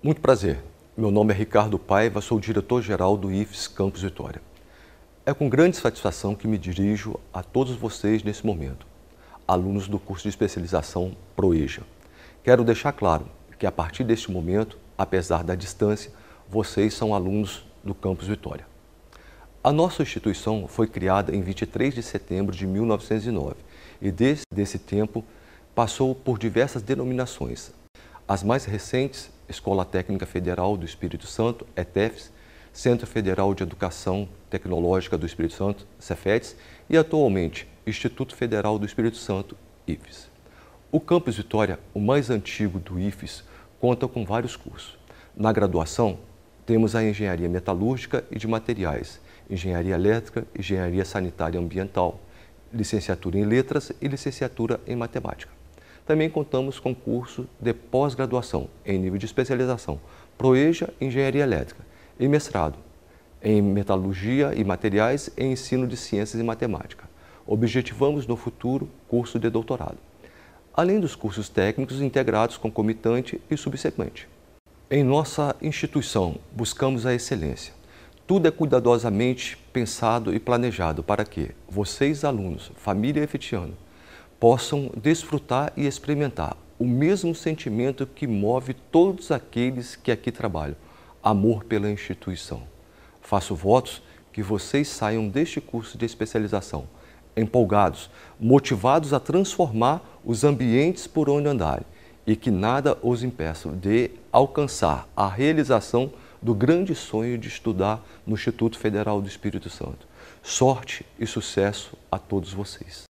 Muito prazer. Meu nome é Ricardo Paiva, sou diretor-geral do IFES Campus Vitória. É com grande satisfação que me dirijo a todos vocês nesse momento, alunos do curso de especialização ProEja. Quero deixar claro que a partir deste momento, apesar da distância, vocês são alunos do Campus Vitória. A nossa instituição foi criada em 23 de setembro de 1909 e desde esse tempo passou por diversas denominações, as mais recentes, Escola Técnica Federal do Espírito Santo, ETEFS, Centro Federal de Educação Tecnológica do Espírito Santo, CEFETES, e atualmente Instituto Federal do Espírito Santo, IFES. O Campus Vitória, o mais antigo do IFES, conta com vários cursos. Na graduação, temos a Engenharia Metalúrgica e de Materiais, Engenharia Elétrica, Engenharia Sanitária e Ambiental, Licenciatura em Letras e Licenciatura em Matemática. Também contamos com curso de pós-graduação em nível de especialização, Proeja Engenharia Elétrica e mestrado em Metalurgia e Materiais e Ensino de Ciências e Matemática. Objetivamos no futuro curso de doutorado. Além dos cursos técnicos integrados concomitante e subsequente. Em nossa instituição, buscamos a excelência. Tudo é cuidadosamente pensado e planejado para que vocês, alunos, família e efetiano, possam desfrutar e experimentar o mesmo sentimento que move todos aqueles que aqui trabalham, amor pela instituição. Faço votos que vocês saiam deste curso de especialização empolgados, motivados a transformar os ambientes por onde andarem e que nada os impeça de alcançar a realização do grande sonho de estudar no Instituto Federal do Espírito Santo. Sorte e sucesso a todos vocês.